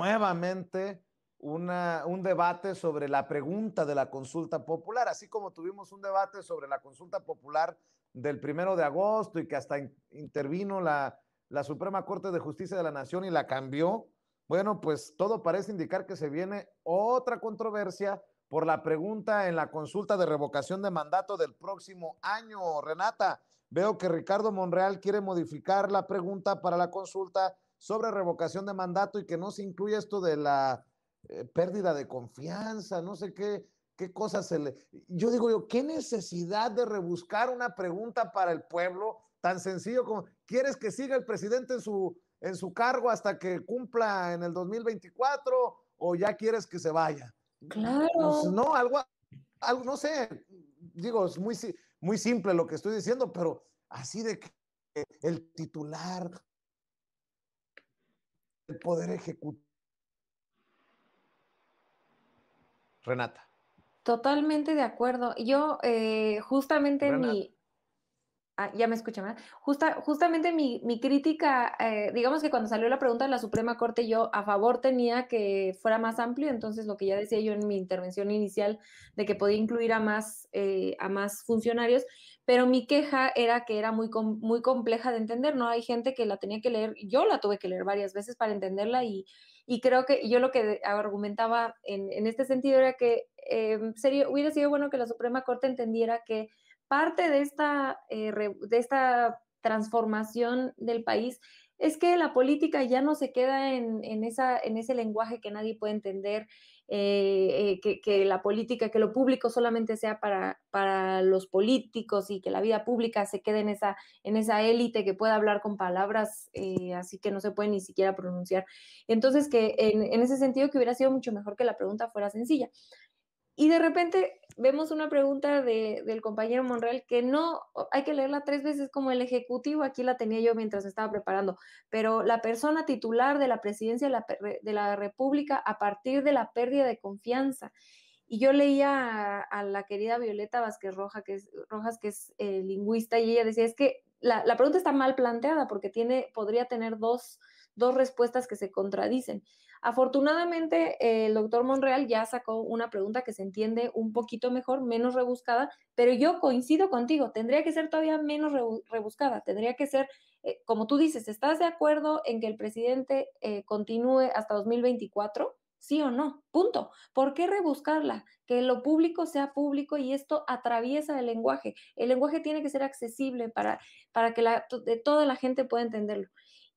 nuevamente un debate sobre la pregunta de la consulta popular, así como tuvimos un debate sobre la consulta popular del primero de agosto y que hasta intervino la, la Suprema Corte de Justicia de la Nación y la cambió. Bueno, pues todo parece indicar que se viene otra controversia por la pregunta en la consulta de revocación de mandato del próximo año. Renata, veo que Ricardo Monreal quiere modificar la pregunta para la consulta sobre revocación de mandato y que no se incluye esto de la eh, pérdida de confianza, no sé qué, qué cosas se le... Yo digo yo, ¿qué necesidad de rebuscar una pregunta para el pueblo tan sencillo como, ¿quieres que siga el presidente en su, en su cargo hasta que cumpla en el 2024 o ya quieres que se vaya? Claro. Pues no, algo, algo, no sé, digo, es muy, muy simple lo que estoy diciendo, pero así de que el titular Poder ejecutar. Renata. Totalmente de acuerdo. Yo eh, justamente mi... Ah, ya me escucha más. Justa, justamente mi, crítica, eh, digamos que cuando salió la pregunta de la Suprema Corte, yo a favor tenía que fuera más amplio, entonces lo que ya decía yo en mi intervención inicial de que podía incluir a más, eh, a más funcionarios, pero mi queja era que era muy, muy compleja de entender, ¿no? Hay gente que la tenía que leer, yo la tuve que leer varias veces para entenderla y, y creo que yo lo que argumentaba en, en este sentido era que em, sería, hubiera sido bueno que la Suprema Corte entendiera que parte de esta, eh, de esta transformación del país es que la política ya no se queda en, esa, en ese lenguaje que nadie puede entender, eh, eh, que, la política, que lo público solamente sea para, para los políticos y que la vida pública se quede en esa, en esa élite que pueda hablar con palabras eh, así que no se puede ni siquiera pronunciar. Entonces, que en, ese sentido que hubiera sido mucho mejor que la pregunta fuera sencilla. Y de repente vemos una pregunta del compañero Monreal que no, hay que leerla tres veces como el ejecutivo, aquí la tenía yo mientras estaba preparando, pero la persona titular de la presidencia de la, República a partir de la pérdida de confianza. Y yo leía a, la querida Violeta Vázquez que es, Rojas, que es eh, lingüista, y ella decía, es que la, pregunta está mal planteada porque tiene, podría tener dos dos respuestas que se contradicen. Afortunadamente, eh, el doctor Monreal ya sacó una pregunta que se entiende un poquito mejor, menos rebuscada, pero yo coincido contigo, tendría que ser todavía menos rebuscada, tendría que ser, eh, como tú dices, ¿estás de acuerdo en que el presidente eh, continúe hasta 2024? sí o no, punto. ¿Por qué rebuscarla? Que lo público sea público y esto atraviesa el lenguaje. El lenguaje tiene que ser accesible para, para que la, de toda la gente pueda entenderlo.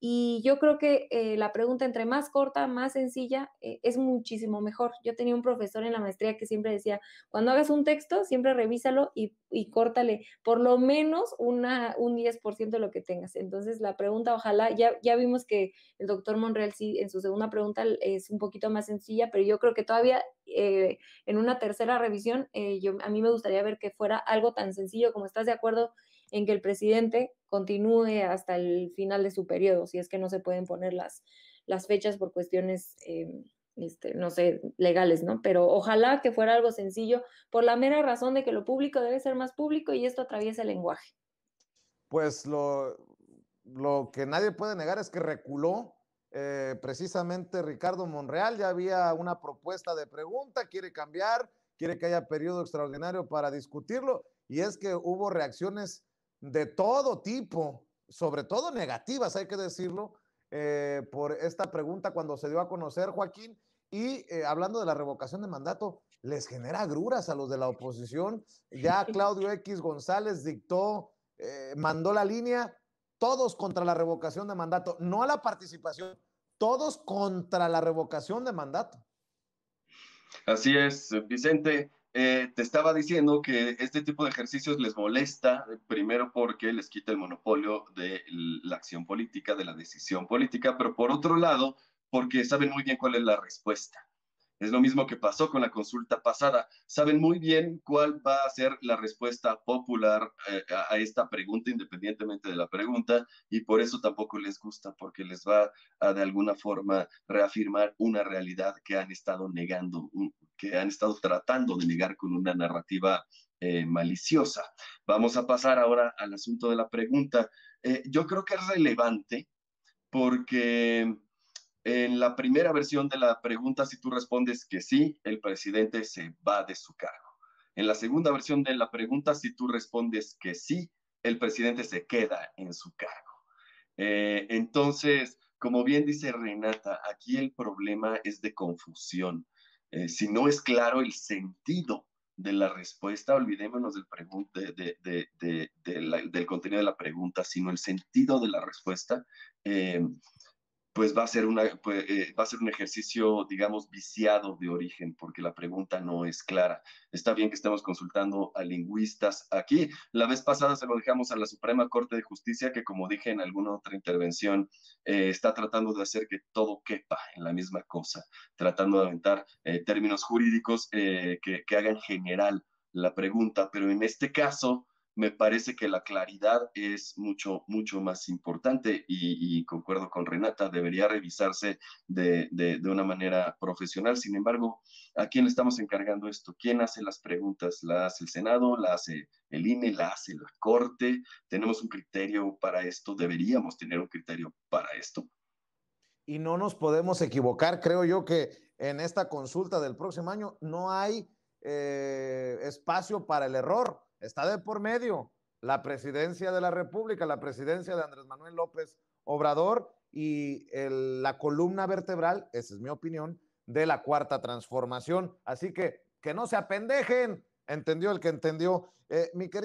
Y yo creo que eh, la pregunta entre más corta, más sencilla, eh, es muchísimo mejor. Yo tenía un profesor en la maestría que siempre decía, cuando hagas un texto, siempre revísalo y, y córtale por lo menos una, un 10% de lo que tengas. Entonces, la pregunta, ojalá, ya, ya vimos que el doctor Monreal sí, en su segunda pregunta es un poquito más sencilla, pero yo creo que todavía eh, en una tercera revisión, yo, a mí me gustaría ver que fuera algo tan sencillo como estás de acuerdo en que el presidente continúe hasta el final de su periodo, si es que no se pueden poner las, las fechas por cuestiones, eh, este, no sé, legales, ¿no? Pero ojalá que fuera algo sencillo, por la mera razón de que lo público debe ser más público y esto atraviesa el lenguaje. Pues lo, lo que nadie puede negar es que reculó eh, precisamente Ricardo Monreal, ya había una propuesta de pregunta, quiere cambiar, quiere que haya periodo extraordinario para discutirlo, y es que hubo reacciones de todo tipo, sobre todo negativas, hay que decirlo, eh, por esta pregunta cuando se dio a conocer, Joaquín. Y eh, hablando de la revocación de mandato, les genera gruras a los de la oposición. Ya Claudio X González dictó, eh, mandó la línea, todos contra la revocación de mandato, no a la participación, todos contra la revocación de mandato. Así es, Vicente. Eh, te estaba diciendo que este tipo de ejercicios les molesta, eh, primero porque les quita el monopolio de la acción política, de la decisión política, pero por otro lado, porque saben muy bien cuál es la respuesta. Es lo mismo que pasó con la consulta pasada. Saben muy bien cuál va a ser la respuesta popular eh, a esta pregunta, independientemente de la pregunta, y por eso tampoco les gusta, porque les va a de alguna forma reafirmar una realidad que han estado negando que han estado tratando de negar con una narrativa eh, maliciosa. Vamos a pasar ahora al asunto de la pregunta. Eh, yo creo que es relevante porque en la primera versión de la pregunta, si tú respondes que sí, el presidente se va de su cargo. En la segunda versión de la pregunta, si tú respondes que sí, el presidente se queda en su cargo. Eh, entonces, como bien dice Renata, aquí el problema es de confusión. Eh, si no es claro el sentido de la respuesta, olvidémonos del, contenido de la pregunta, sino el sentido de la respuesta, eh, pues va a ser una, pues, eh, va a ser un ejercicio, digamos, viciado de origen, porque la pregunta no es clara. Está bien que estemos consultando a lingüistas aquí. La vez pasada se lo dejamos a la Suprema Corte de Justicia, que como dije en alguna otra intervención, eh, está tratando de hacer que todo quepa en la misma cosa, tratando de aventar eh, términos jurídicos que, que hagan general la pregunta, pero en este caso me parece que la claridad es mucho, mucho más importante y, concuerdo con Renata, debería revisarse de, una manera profesional. Sin embargo, ¿a quién le estamos encargando esto? ¿Quién hace las preguntas? ¿La hace el Senado? ¿La hace el INE? ¿La hace la Corte? ¿Tenemos un criterio para esto? ¿Deberíamos tener un criterio para esto? Y no nos podemos equivocar, creo yo que en esta consulta del próximo año no hay eh, espacio para el error está de por medio la presidencia de la República, la presidencia de Andrés Manuel López Obrador y la columna vertebral, esa es mi opinión, de la cuarta transformación. Así que que no se apendejen, entendió el que entendió. Eh, mi querido